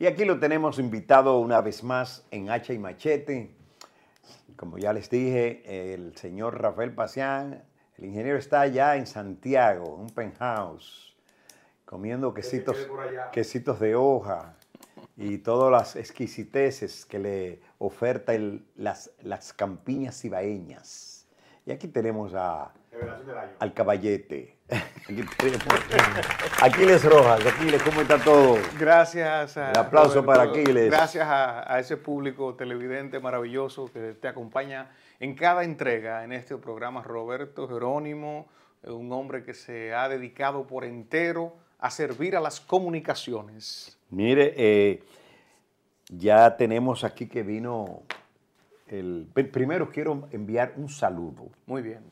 Y aquí lo tenemos invitado una vez más en Hacha y Machete. Como ya les dije, el señor Rafael Pacián, el ingeniero está allá en Santiago, en un penthouse, comiendo quesitos, quesitos de hoja y todas las exquisiteces que le oferta las, las campiñas cibaeñas. Y aquí tenemos a al caballete. Aquiles Rojas, Aquiles, ¿cómo está todo? Gracias. A, aplauso para Aquiles. Gracias a, ese público televidente maravilloso que te acompaña en cada entrega en este programa. Roberto Jerónimo, eh, un hombre que se ha dedicado por entero a servir a las comunicaciones. Mire, eh, ya tenemos aquí que vino el... Primero quiero enviar un saludo. Muy bien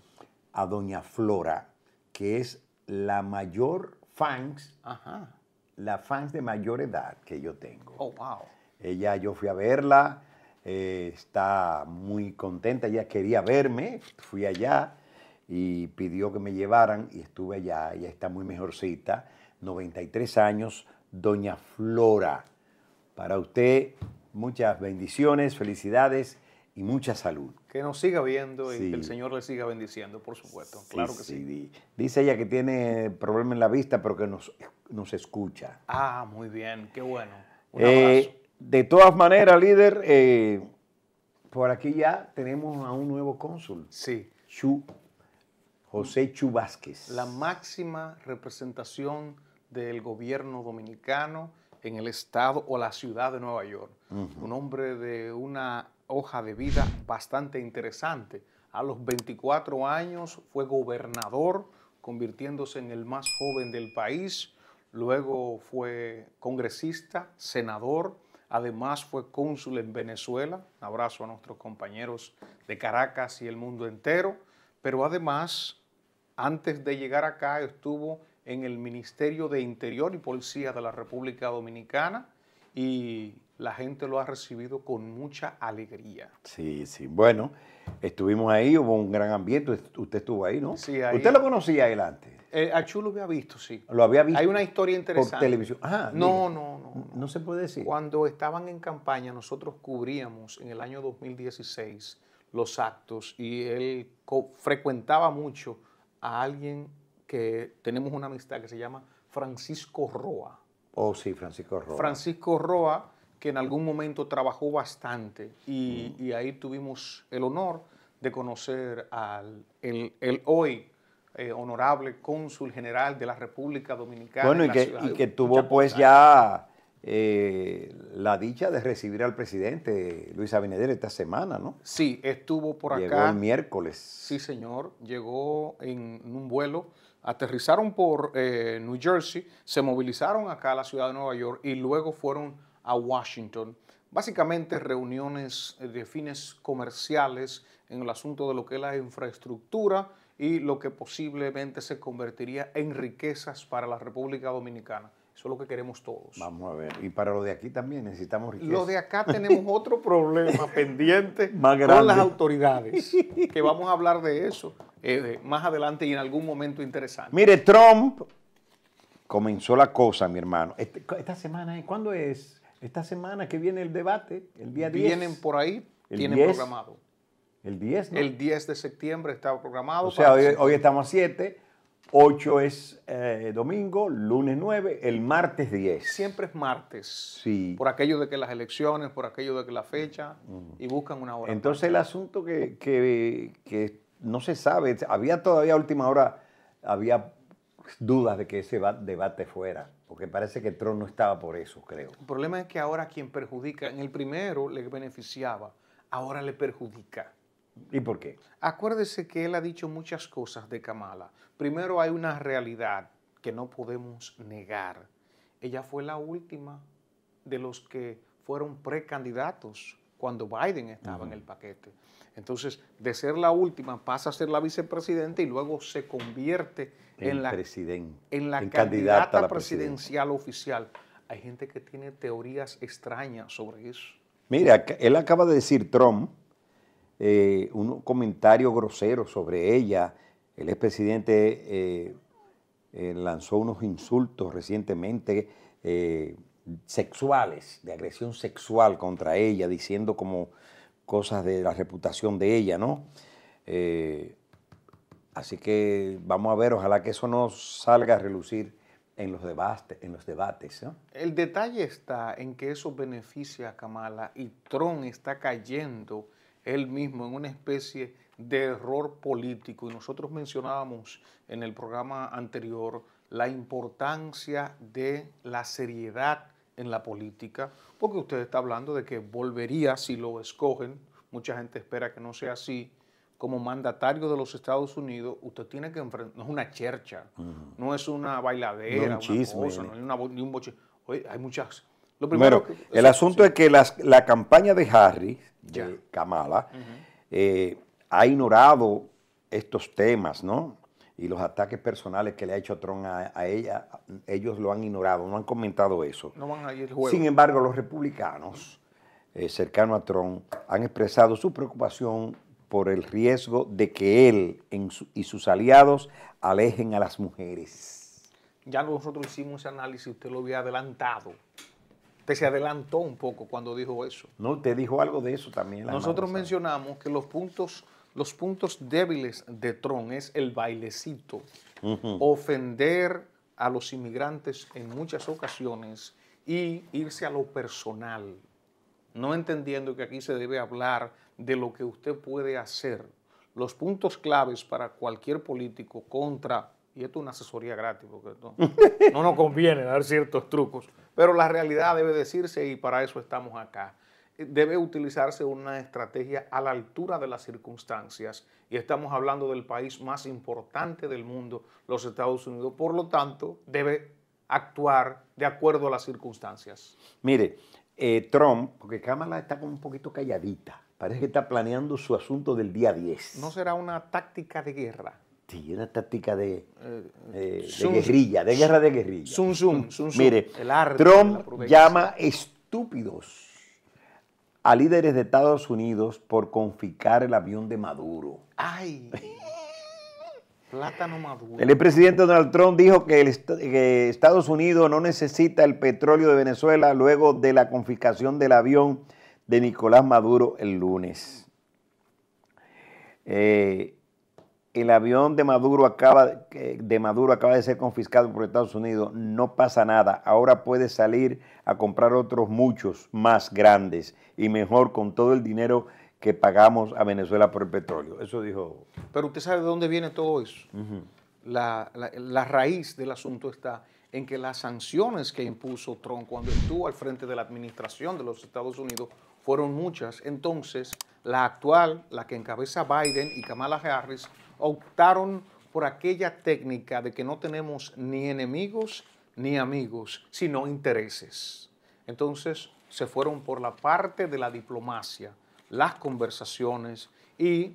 a doña Flora, que es la mayor fans, la fans de mayor edad que yo tengo. Oh, wow. Ella, yo fui a verla, eh, está muy contenta, ella quería verme, fui allá y pidió que me llevaran y estuve allá, ella está muy mejorcita, 93 años, doña Flora. Para usted, muchas bendiciones, felicidades y mucha salud. Que nos siga viendo y que el Señor le siga bendiciendo, por supuesto. Claro que sí. Dice ella que tiene problemas en la vista, pero que nos, nos escucha. Ah, muy bien, qué bueno. Un eh, de todas maneras, líder, eh, por aquí ya tenemos a un nuevo cónsul. Sí. Chu, José Chu Vázquez. La máxima representación del gobierno dominicano en el estado o la ciudad de Nueva York. Un hombre de una hoja de vida bastante interesante. A los 24 años fue gobernador, convirtiéndose en el más joven del país. Luego fue congresista, senador, además fue cónsul en Venezuela. abrazo a nuestros compañeros de Caracas y el mundo entero. Pero además, antes de llegar acá, estuvo en el Ministerio de Interior y Policía de la República Dominicana y la gente lo ha recibido con mucha alegría. Sí, sí. Bueno, estuvimos ahí, hubo un gran ambiente. Usted estuvo ahí, ¿no? Sí, ahí. ¿Usted lo conocía adelante? Eh, a Chu lo había visto, sí. ¿Lo había visto? Hay una historia interesante. Por televisión. no, no, no, no, no. se puede decir. Cuando estaban en campaña, nosotros cubríamos en el año 2016 los actos y él frecuentaba mucho a alguien que tenemos una amistad que se llama Francisco Roa. Oh, sí, Francisco Roa. Francisco Roa que en algún momento trabajó bastante mm. y, ahí tuvimos el honor de conocer al el, hoy eh, honorable cónsul general de la República Dominicana. Bueno, y, que, tuvo pues ya eh, la dicha de recibir al presidente Luis Abinader esta semana, ¿no? Sí, estuvo por acá. Llegó el miércoles. Sí, señor, llegó en, un vuelo, aterrizaron por eh, New Jersey, se movilizaron acá a la ciudad de Nueva York y luego fueron a Washington. Básicamente reuniones de fines comerciales en el asunto de lo que es la infraestructura y lo que posiblemente se convertiría en riquezas para la República Dominicana. Eso es lo que queremos todos. Vamos a ver. Y para lo de aquí también necesitamos riqueza. Lo de acá tenemos otro problema pendiente con las autoridades, que vamos a hablar de eso eh, más adelante y en algún momento interesante. Mire, Trump comenzó la cosa, mi hermano. Este, esta semana, ¿eh? ¿cuándo es? Esta semana que viene el debate, el día 10. Vienen por ahí, tienen programado. El 10, El 10 de septiembre está programado. O sea, hoy, estamos a 7, 8 es eh, domingo, lunes 9, el martes 10. Siempre es martes. Sí. Por aquello de que las elecciones, por aquello de que la fecha, y buscan una hora. Entonces el asunto que, no se sabe, había todavía última hora, había dudas de que ese debate fuera porque parece que Trump no estaba por eso, creo. El problema es que ahora quien perjudica, en el primero le beneficiaba, ahora le perjudica. ¿Y por qué? Acuérdese que él ha dicho muchas cosas de Kamala. Primero hay una realidad que no podemos negar. Ella fue la última de los que fueron precandidatos cuando Biden estaba en el paquete. Entonces, de ser la última, pasa a ser la vicepresidenta y luego se convierte en, la, en la candidata, presidencial oficial. Hay gente que tiene teorías extrañas sobre eso. Mira, él acaba de decir, Trump, eh, un comentario grosero sobre ella. El expresidente eh, eh, lanzó unos insultos recientemente sexuales, de agresión sexual contra ella, diciendo como cosas de la reputación de ella, ¿no? Eh, así que vamos a ver, ojalá que eso no salga a relucir en los, debates, en los debates. El detalle está en que eso beneficia a Kamala y Trump está cayendo él mismo en una especie de error político. Y nosotros mencionábamos en el programa anterior la importancia de la seriedad en la política, porque usted está hablando de que volvería si lo escogen, mucha gente espera que no sea así, como mandatario de los Estados Unidos, usted tiene que enfrentar, no es una chercha, no es una bailadera, no un chisme, hay ni un boche. Oye, hay muchas... Lo primero, el asunto es que la campaña de Harry, de Kamala, eh, ha ignorado estos temas, ¿no? y los ataques personales que le ha hecho Trump a, ella, ellos lo han ignorado, no han comentado eso. No van a ir juego. Sin embargo, los republicanos eh, cercanos a Trump han expresado su preocupación por el riesgo de que él y sus aliados alejen a las mujeres. Ya nosotros hicimos ese análisis, usted lo había adelantado. Usted se adelantó un poco cuando dijo eso. No, usted dijo algo de eso también. Nosotros mencionamos que los puntos los puntos débiles de Tron es el bailecito, ofender a los inmigrantes en muchas ocasiones y irse a lo personal, no entendiendo que aquí se debe hablar de lo que usted puede hacer. Los puntos claves para cualquier político contra, y esto es una asesoría gratis, porque no, no nos conviene dar ciertos trucos, pero la realidad debe decirse y para eso estamos acá debe utilizarse una estrategia a la altura de las circunstancias y estamos hablando del país más importante del mundo, los Estados Unidos. Por lo tanto, debe actuar de acuerdo a las circunstancias. Mire, eh, Trump, porque Kamala está como un poquito calladita, parece que está planeando su asunto del día 10. ¿No será una táctica de guerra? Sí, una táctica de, eh, eh, guerrilla, de guerra de guerrilla. Mire, el Trump llama estúpidos a líderes de Estados Unidos por confiscar el avión de Maduro. ¡Ay! Plátano Maduro. El presidente Donald Trump dijo que, que, Estados Unidos no necesita el petróleo de Venezuela luego de la confiscación del avión de Nicolás Maduro el lunes. Eh, el avión de Maduro, acaba, eh, de Maduro acaba de ser confiscado por Estados Unidos, no pasa nada. Ahora puede salir a comprar otros muchos más grandes y mejor con todo el dinero que pagamos a Venezuela por el petróleo. Eso dijo. Pero usted sabe de dónde viene todo eso. la, la, raíz del asunto está en que las sanciones que impuso Trump cuando estuvo al frente de la administración de los Estados Unidos fueron muchas. Entonces, la actual, la que encabeza Biden y Kamala Harris, optaron por aquella técnica de que no tenemos ni enemigos ni amigos, sino intereses. Entonces se fueron por la parte de la diplomacia, las conversaciones y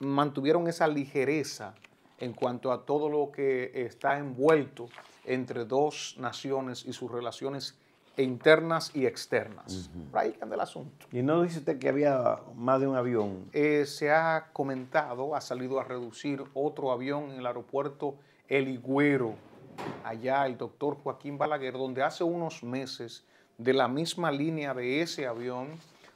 mantuvieron esa ligereza en cuanto a todo lo que está envuelto entre dos naciones y sus relaciones internas y externas. el asunto. ¿Y no dice usted que había más de un avión? Eh, se ha comentado, ha salido a reducir otro avión en el aeropuerto El Higüero, allá el doctor Joaquín Balaguer, donde hace unos meses de la misma línea de ese avión,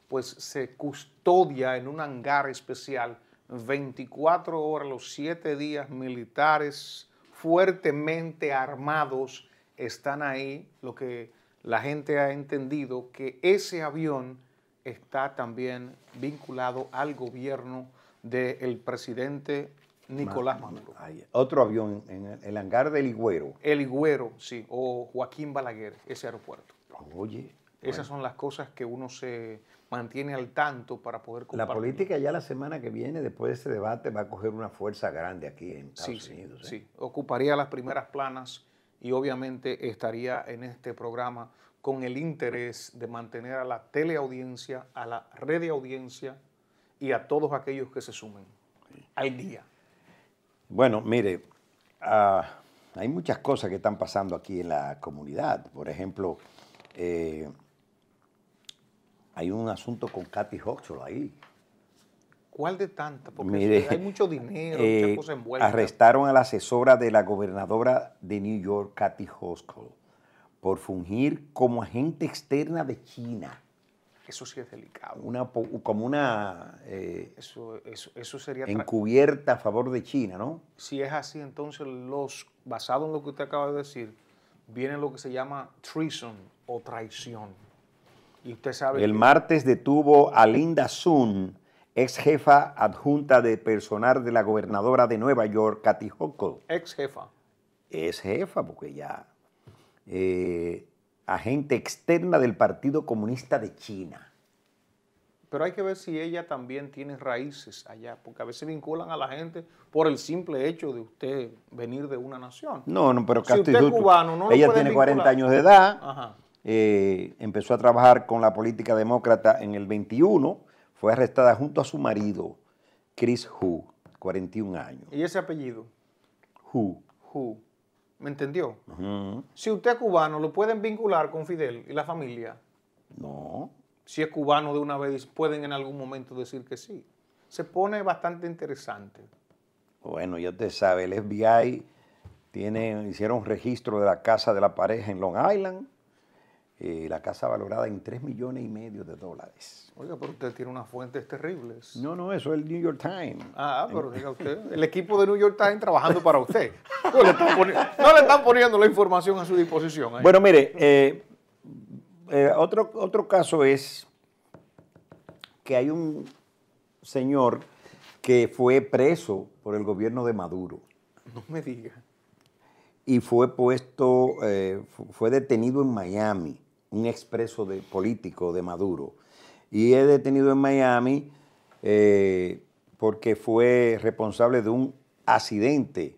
pues se custodia en un hangar especial 24 horas, los 7 días militares fuertemente armados están ahí, lo que la gente ha entendido que ese avión está también vinculado al gobierno del presidente Nicolás Maduro. Otro avión en el hangar del Higüero. El Higüero, sí, o Joaquín Balaguer, ese aeropuerto. Oye. Esas son las cosas que uno se mantiene al tanto para poder La política ya la semana que viene, después de este debate, va a coger una fuerza grande aquí en Estados Unidos. ¿eh? sí, ocuparía las primeras planas y obviamente estaría en este programa con el interés de mantener a la teleaudiencia, a la red de audiencia y a todos aquellos que se sumen al día. Bueno, mire, ah, hay muchas cosas que están pasando aquí en la comunidad. Por ejemplo, eh, hay un asunto con Kathy Hochschild ahí. ¿Cuál de tantas? Porque hay mucho dinero, eh, Arrestaron a la asesora de la gobernadora de New York, Kathy Hochul, por fungir como agente externa de China. Eso sí es delicado. como una... Eh, eso, sería... Encubierta a favor de China, ¿no? Si es así, entonces los, basado en lo que usted acaba de decir, viene lo que se llama treason o traición. Y usted sabe... El martes detuvo a Linda Sun ex jefa adjunta de personal de la gobernadora de Nueva York, Kathy Hochul. Ex jefa. Es jefa, porque ya. Eh, agente externa del Partido Comunista de China. Pero hay que ver si ella también tiene raíces allá, porque a veces vinculan a la gente por el simple hecho de usted venir de una nación. No, no, pero es cubano, no ella tiene 40 años de edad, eh, empezó a trabajar con la política demócrata en el 21, fue arrestada junto a su marido, Chris Hu, 41 años. ¿Y ese apellido? Hu. Hu. ¿Me entendió? Si usted es cubano, ¿lo pueden vincular con Fidel y la familia? No. Si es cubano de una vez, pueden en algún momento decir que sí. Se pone bastante interesante. Bueno, ya te sabe, el FBI tiene, hicieron un registro de la casa de la pareja en Long Island eh, la casa valorada en 3 millones y medio de dólares. Oiga, pero usted tiene unas fuentes terribles. No, no, eso es el New York Times. Ah, pero diga usted, el equipo de New York Times trabajando para usted. No le están, poniendo la información a su disposición. ¿eh? Bueno, mire, eh, otro, otro caso es que hay un señor que fue preso por el gobierno de Maduro. No me diga. Y fue puesto, fue detenido en Miami un expreso de, político de Maduro. Y es detenido en Miami eh, porque fue responsable de un accidente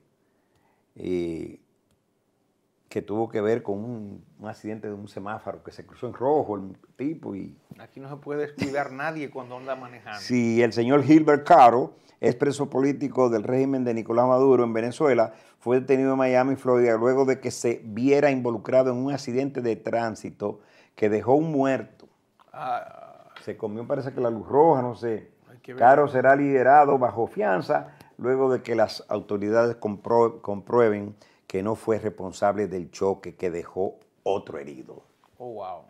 eh, que tuvo que ver con un, accidente de un semáforo que se cruzó en rojo el tipo y... Aquí no se puede descuidar nadie cuando anda manejando. si el señor Gilbert Caro, expreso político del régimen de Nicolás Maduro en Venezuela, fue detenido en Miami, Florida, luego de que se viera involucrado en un accidente de tránsito que dejó un muerto. Ah. se comió, parece que la luz roja, no sé. Caro será liberado bajo fianza luego de que las autoridades comprueben que no fue responsable del choque que dejó otro herido. Oh, wow.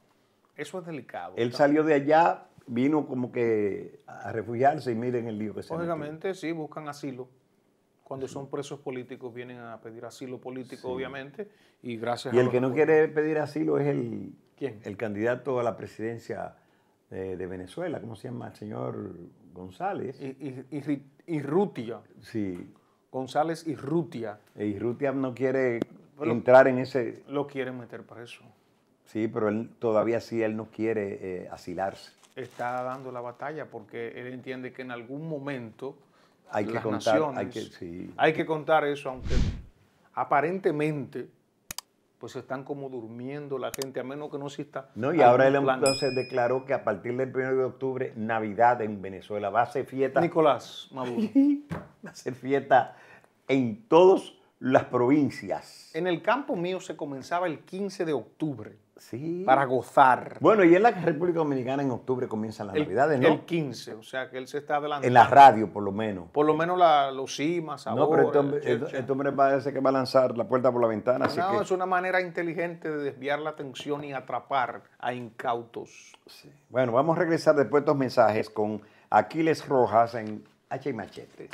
Eso es delicado. Él salió de allá, vino como que a refugiarse y miren el lío que se Lógicamente, sí, buscan asilo. Cuando son presos políticos vienen a pedir asilo político, obviamente, y gracias y el que no quiere pedir asilo es el, ¿Quién? el candidato a la presidencia de, Venezuela, ¿cómo se llama? El señor González. Y, y Sí. González y Rutia. Y no quiere entrar en ese... Lo quiere meter preso. Sí, pero él todavía sí, él no quiere eh, asilarse. Está dando la batalla porque él entiende que en algún momento hay que contar, hay que contar eso, aunque aparentemente pues están como durmiendo la gente, a menos que no exista. No, y ahora él entonces declaró que a partir del 1 de octubre, Navidad en Venezuela va a ser fiesta. Nicolás Maduro. va a ser fiesta en todas las provincias. En el campo mío se comenzaba el 15 de octubre. Para gozar. Bueno, y en la República Dominicana en octubre comienzan las Navidades, ¿no? El 15, o sea que él se está adelantando. En la radio, por lo menos. Por lo menos los cimas, No, pero este, este, este hombre, parece que va a lanzar la puerta por la ventana. es una manera inteligente de desviar la atención y atrapar a incautos. Bueno, vamos a regresar después de estos mensajes con Aquiles Rojas en H y Machete.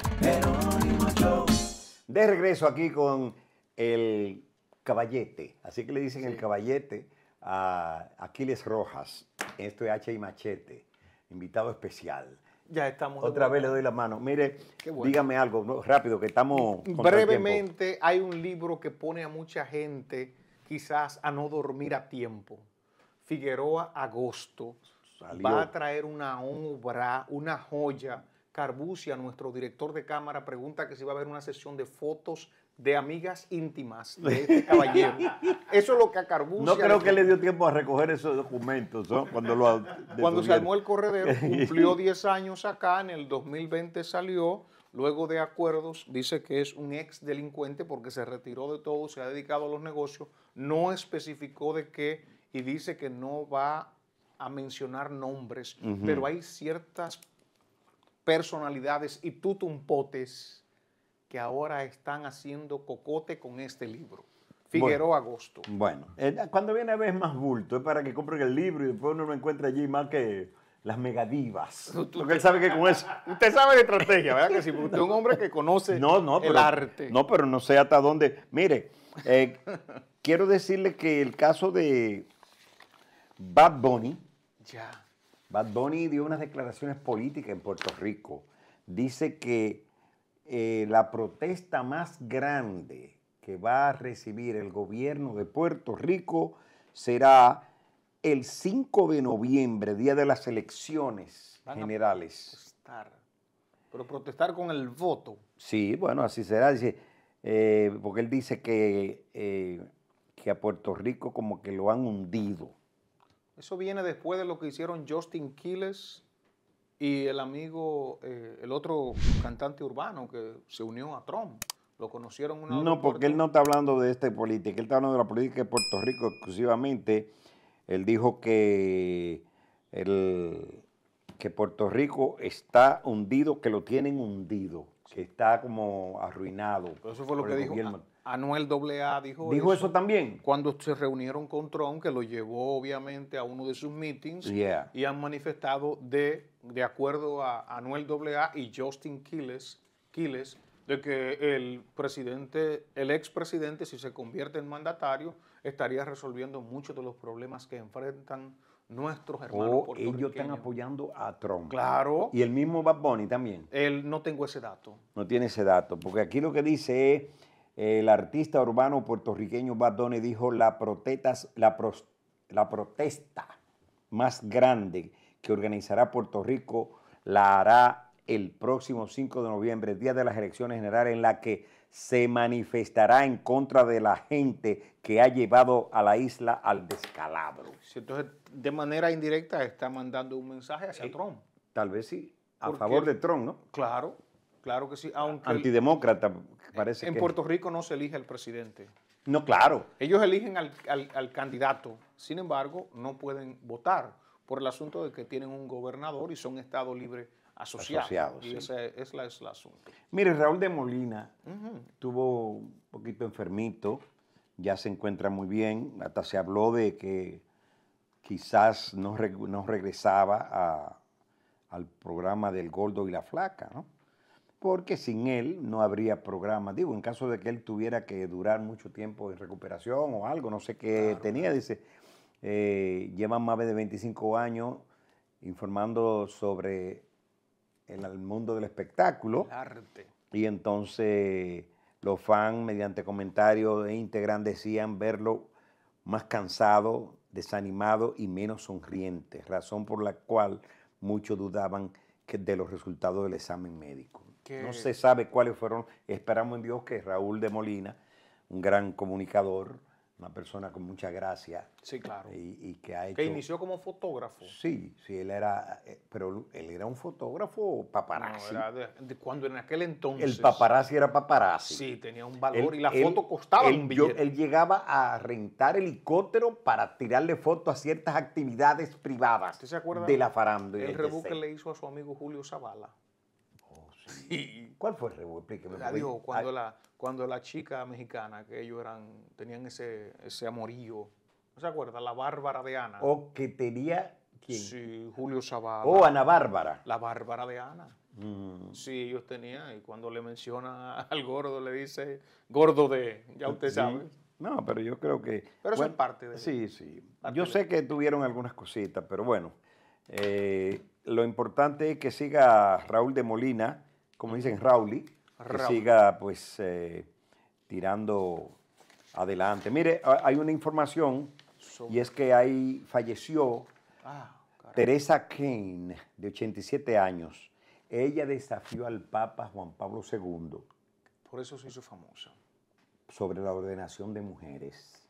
De regreso aquí con el caballete, así que le dicen el caballete a Aquiles Rojas, esto es H y Machete, invitado especial. Ya estamos. Otra vez le doy la mano. Mire, dígame algo rápido, que estamos... Brevemente, hay un libro que pone a mucha gente quizás a no dormir a tiempo. Figueroa Agosto va a traer una obra, una joya. Carbucia, nuestro director de cámara, pregunta que si va a haber una sesión de fotos de amigas íntimas de este caballero. Eso es lo que a No creo que le dio tiempo a recoger esos documentos ¿no? cuando Cuando se armó el corredero, cumplió 10 años acá, en el 2020 salió, luego de acuerdos, dice que es un ex delincuente porque se retiró de todo, se ha dedicado a los negocios, no especificó de qué y dice que no va a mencionar nombres, pero hay ciertas personalidades y tutumpotes que ahora están haciendo cocote con este libro. Figueroa Agosto. Bueno, eh, cuando viene a ver más bulto, es para que compren el libro y después uno lo encuentra allí más que las megadivas. Porque él sabe que con eso. Usted sabe de estrategia, ¿verdad? Que si usted es un hombre que conoce el arte. No, pero no sé hasta dónde. Mire, eh, quiero decirle que el caso de Bad Bunny. Ya. Bad Bunny dio unas declaraciones políticas en Puerto Rico. Dice que eh, la protesta más grande que va a recibir el gobierno de Puerto Rico será el 5 de noviembre, día de las elecciones generales. protestar. Pero protestar con el voto. Sí, bueno, así será. Dice, eh, porque él dice que, eh, que a Puerto Rico como que lo han hundido. Eso viene después de lo que hicieron Justin Quiles y el amigo, eh, el otro cantante urbano que se unió a Trump, lo conocieron una No, porque él no está hablando de esta política, él está hablando de la política de Puerto Rico exclusivamente. Él dijo que, el, que Puerto Rico está hundido, que lo tienen hundido, que está como arruinado. Pero eso fue lo que dijo. Anuel AA dijo, dijo eso, también. Cuando se reunieron con Trump, que lo llevó obviamente a uno de sus meetings, y han manifestado de, de acuerdo a Anuel AA y Justin Kiles, de que el presidente, el expresidente, si se convierte en mandatario, estaría resolviendo muchos de los problemas que enfrentan nuestros oh, hermanos O ellos están apoyando a Trump. Claro. Y el mismo Bad Bunny también. Él no tengo ese dato. No tiene ese dato, porque aquí lo que dice es el artista urbano puertorriqueño Badone dijo la, la, protesta más grande que organizará Puerto Rico la hará el próximo 5 de noviembre, día de las elecciones generales, en la que se manifestará en contra de la gente que ha llevado a la isla al descalabro. Entonces, de manera indirecta está mandando un mensaje hacia eh, Trump. Tal vez sí, a favor de Trump, ¿no? Claro, claro que sí. Aunque Antidemócrata, en Puerto Rico no se elige el presidente. No, claro. Ellos eligen al, candidato, sin embargo, no pueden votar por el asunto de que tienen un gobernador y son Estado libre asociado. asociados. y ese es la, el asunto. Mire, Raúl de Molina tuvo un poquito enfermito, ya se encuentra muy bien, hasta se habló de que quizás no, regresaba al programa del gordo y la flaca, ¿no? porque sin él no habría programa. Digo, en caso de que él tuviera que durar mucho tiempo en recuperación o algo, no sé qué tenía, dice, eh, llevan más de 25 años informando sobre el, mundo del espectáculo. arte. Y entonces los fans, mediante comentarios de Instagram, decían verlo más cansado, desanimado y menos sonriente, razón por la cual muchos dudaban de los resultados del examen médico. No se sabe cuáles fueron. Esperamos en Dios que Raúl de Molina, un gran comunicador, una persona con mucha gracia. Sí, claro. Y, que inició como fotógrafo. Sí, sí, él era, eh, pero él era un fotógrafo paparazzi. No, era de, cuando en aquel entonces... El paparazzi era paparazzi. Sí, tenía un valor y la foto costaba él, un billete. él llegaba a rentar helicóptero para tirarle fotos a ciertas actividades privadas ¿Usted se acuerda de la farándula. El rebuque le hizo a su amigo Julio Zavala. ¿Cuál fue el revuelo? Explíqueme. cuando, la, cuando la chica mexicana, que ellos eran, tenían ese, ese amorío, ¿no se acuerda? La Bárbara de Ana. O que tenía, ¿quién? Sí, Julio Sabado. O oh, Ana Bárbara. La Bárbara de Ana. Mm. Sí, ellos tenían, y cuando le menciona al gordo, le dice, gordo de, ya usted sabe. No, pero yo creo que... Pero es parte de... Sí, sí. Yo sé que tuvieron algunas cositas, pero bueno. Eh, lo importante es que siga Raúl de Molina como dicen, Rauli, siga pues eh, tirando adelante. Mire, hay una información y es que ahí falleció ah, Teresa Kane, de 87 años. Ella desafió al Papa Juan Pablo II. Por eso se hizo famosa. Sobre la ordenación de mujeres.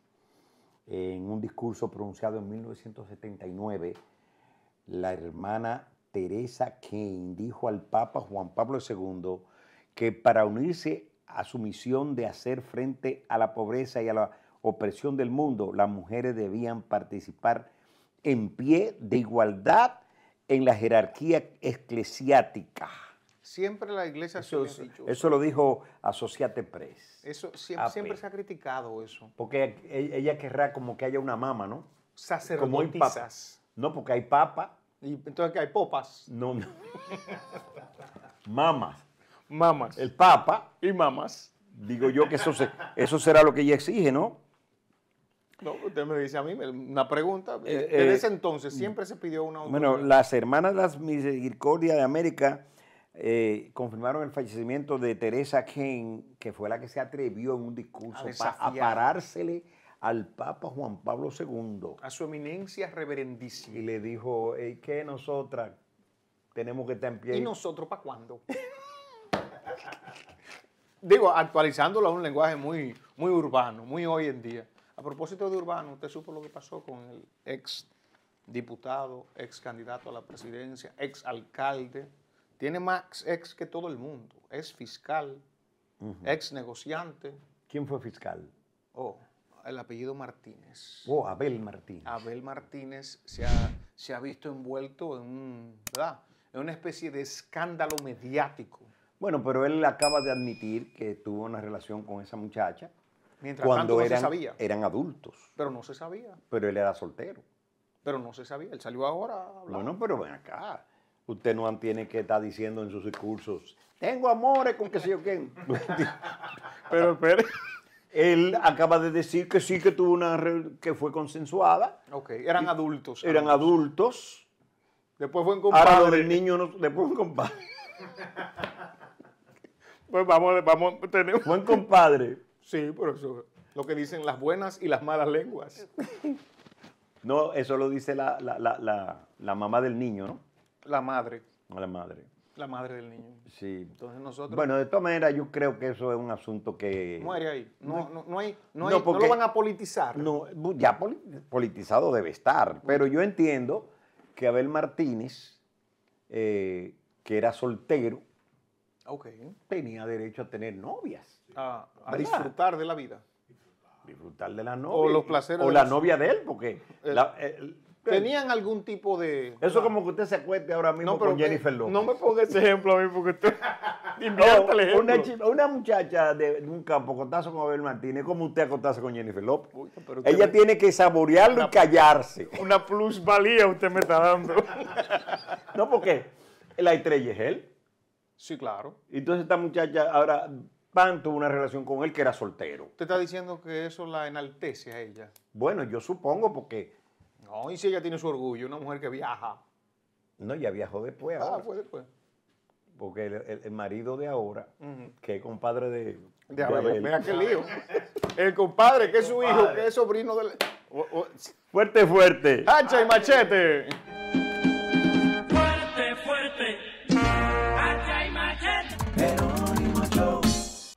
En un discurso pronunciado en 1979, la hermana Teresa Kane dijo al Papa Juan Pablo II que para unirse a su misión de hacer frente a la pobreza y a la opresión del mundo, las mujeres debían participar en pie de igualdad en la jerarquía eclesiástica. Siempre la iglesia eso, se dicho. Eso lo dijo Associate Press. Eso siempre, ah, pues. se ha criticado eso. Porque ella, querrá como que haya una mama, ¿no? Sacerdotisas. No, porque hay papa, y entonces que hay popas. No, no. mamas. Mamas. El Papa. Y mamas. Digo yo que eso, eso será lo que ella exige, ¿no? No, usted me dice a mí una pregunta. en eh, eh, ese entonces siempre se pidió una. Bueno, las hermanas de las Misericordia de América eh, confirmaron el fallecimiento de Teresa Kane, que fue la que se atrevió en un discurso a parársele al Papa Juan Pablo II. A su eminencia reverendísima. Y le dijo, hey, ¿qué nosotras tenemos que estar en pie? ¿Y nosotros para cuándo? Digo, actualizándolo a un lenguaje muy, muy urbano, muy hoy en día. A propósito de urbano, usted supo lo que pasó con el ex diputado, ex candidato a la presidencia, ex alcalde. Tiene más ex que todo el mundo. Es fiscal, ex negociante. ¿Quién fue fiscal? Oh el apellido Martínez. Oh, Abel Martínez. Abel Martínez se ha, se ha visto envuelto en, una especie de escándalo mediático. Bueno, pero él acaba de admitir que tuvo una relación con esa muchacha. Mientras cuando no eran, sabía. eran adultos. Pero no se sabía. Pero él era soltero. Pero no se sabía. Él salió ahora. A bueno, pero ven acá. Usted no tiene que estar diciendo en sus discursos, tengo amores con que sé yo quién. pero espere. Él acaba de decir que sí, que tuvo una que fue consensuada. Ok, eran adultos. Eran adultos. Después fue un compadre. Ahora del niño no, después un compadre. pues vamos, vamos, tenemos. Buen compadre. Sí, por eso, lo que dicen las buenas y las malas lenguas. No, eso lo dice la, la mamá del niño, ¿no? La madre. La madre. La madre del niño. Sí. Entonces nosotros... Bueno, de todas maneras yo creo que eso es un asunto que... Muere ahí. No, no, hay, no, no, lo van a politizar. No, ya politizado debe estar. Pero yo entiendo que Abel Martínez, eh, que era soltero, tenía derecho a tener novias. A, disfrutar de la vida. Disfrutar de la novia. O los placeres. O la, novia de él, porque... Eh. la, ¿Tenían algún tipo de.? Eso como que usted se acueste ahora mismo con Jennifer López. No me ponga ese ejemplo a mí porque usted. Oh, una, muchacha de, un campo contazo con Abel Martínez, como usted acostarse con Jennifer López. Ella tiene que saborearlo y callarse. Una plusvalía usted me está dando. no, porque la estrella es él. Sí, claro. Entonces esta muchacha ahora Pan tuvo una relación con él que era soltero. ¿Usted está diciendo que eso la enaltece a ella? Bueno, yo supongo porque no, y si ella tiene su orgullo, una mujer que viaja. No, ya viajó después. Ah, fue después. Porque el, marido de ahora, que es compadre de. de, ahora, mira qué lío. El compadre, que es su hijo, que es sobrino del. Fuerte, fuerte. Hacha y machete.